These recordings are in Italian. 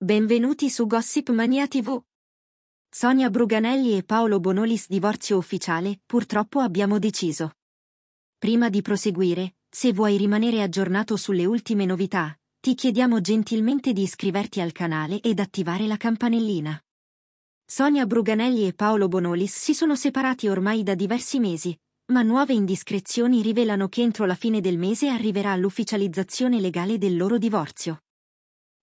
Benvenuti su Gossip Mania TV. Sonia Bruganelli e Paolo Bonolis divorzio ufficiale, purtroppo abbiamo deciso. Prima di proseguire, se vuoi rimanere aggiornato sulle ultime novità, ti chiediamo gentilmente di iscriverti al canale ed attivare la campanellina. Sonia Bruganelli e Paolo Bonolis si sono separati ormai da diversi mesi, ma nuove indiscrezioni rivelano che entro la fine del mese arriverà l'ufficializzazione legale del loro divorzio.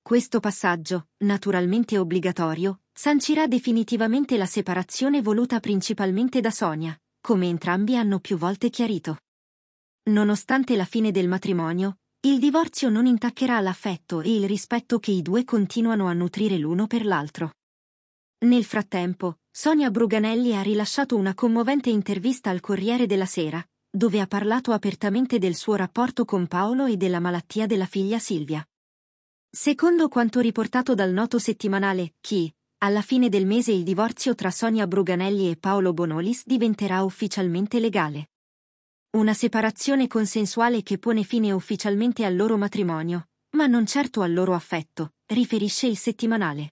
Questo passaggio, naturalmente obbligatorio, sancirà definitivamente la separazione voluta principalmente da Sonia, come entrambi hanno più volte chiarito. Nonostante la fine del matrimonio, il divorzio non intaccherà l'affetto e il rispetto che i due continuano a nutrire l'uno per l'altro. Nel frattempo, Sonia Bruganelli ha rilasciato una commovente intervista al Corriere della Sera, dove ha parlato apertamente del suo rapporto con Paolo e della malattia della figlia Silvia. Secondo quanto riportato dal noto settimanale Chi, alla fine del mese il divorzio tra Sonia Bruganelli e Paolo Bonolis diventerà ufficialmente legale. Una separazione consensuale che pone fine ufficialmente al loro matrimonio, ma non certo al loro affetto, riferisce il settimanale.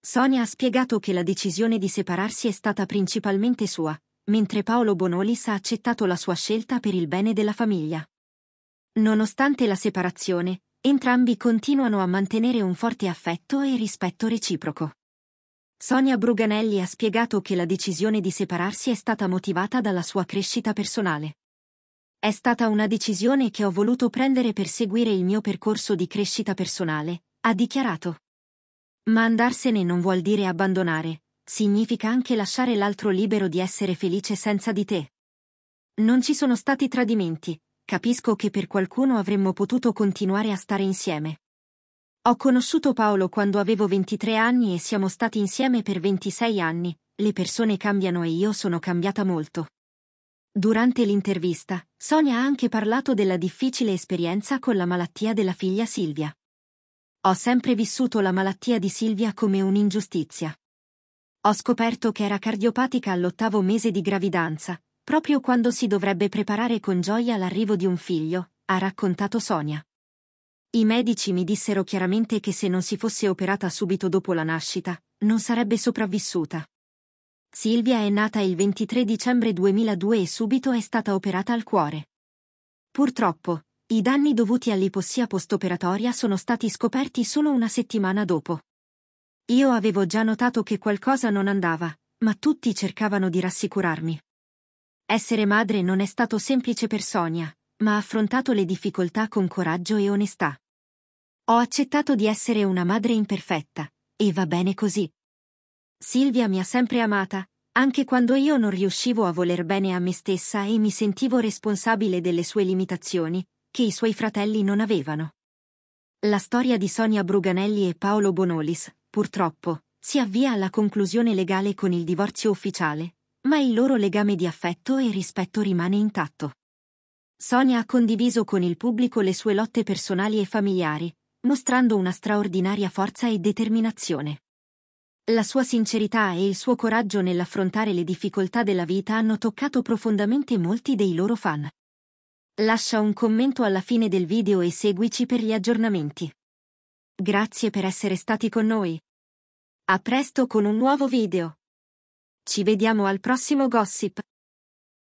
Sonia ha spiegato che la decisione di separarsi è stata principalmente sua, mentre Paolo Bonolis ha accettato la sua scelta per il bene della famiglia. Nonostante la separazione, Entrambi continuano a mantenere un forte affetto e rispetto reciproco. Sonia Bruganelli ha spiegato che la decisione di separarsi è stata motivata dalla sua crescita personale. È stata una decisione che ho voluto prendere per seguire il mio percorso di crescita personale, ha dichiarato. Ma andarsene non vuol dire abbandonare, significa anche lasciare l'altro libero di essere felice senza di te. Non ci sono stati tradimenti, capisco che per qualcuno avremmo potuto continuare a stare insieme. Ho conosciuto Paolo quando avevo 23 anni e siamo stati insieme per 26 anni, le persone cambiano e io sono cambiata molto. Durante l'intervista, Sonia ha anche parlato della difficile esperienza con la malattia della figlia Silvia. Ho sempre vissuto la malattia di Silvia come un'ingiustizia. Ho scoperto che era cardiopatica all'ottavo mese di gravidanza, Proprio quando si dovrebbe preparare con gioia l'arrivo di un figlio, ha raccontato Sonia. I medici mi dissero chiaramente che se non si fosse operata subito dopo la nascita, non sarebbe sopravvissuta. Silvia è nata il 23 dicembre 2002 e subito è stata operata al cuore. Purtroppo, i danni dovuti all'ipossia postoperatoria sono stati scoperti solo una settimana dopo. Io avevo già notato che qualcosa non andava, ma tutti cercavano di rassicurarmi. Essere madre non è stato semplice per Sonia, ma ha affrontato le difficoltà con coraggio e onestà. Ho accettato di essere una madre imperfetta, e va bene così. Silvia mi ha sempre amata, anche quando io non riuscivo a voler bene a me stessa e mi sentivo responsabile delle sue limitazioni, che i suoi fratelli non avevano. La storia di Sonia Bruganelli e Paolo Bonolis, purtroppo, si avvia alla conclusione legale con il divorzio ufficiale, ma il loro legame di affetto e rispetto rimane intatto. Sonia ha condiviso con il pubblico le sue lotte personali e familiari, mostrando una straordinaria forza e determinazione. La sua sincerità e il suo coraggio nell'affrontare le difficoltà della vita hanno toccato profondamente molti dei loro fan. Lascia un commento alla fine del video e seguici per gli aggiornamenti. Grazie per essere stati con noi. A presto con un nuovo video. Ci vediamo al prossimo gossip.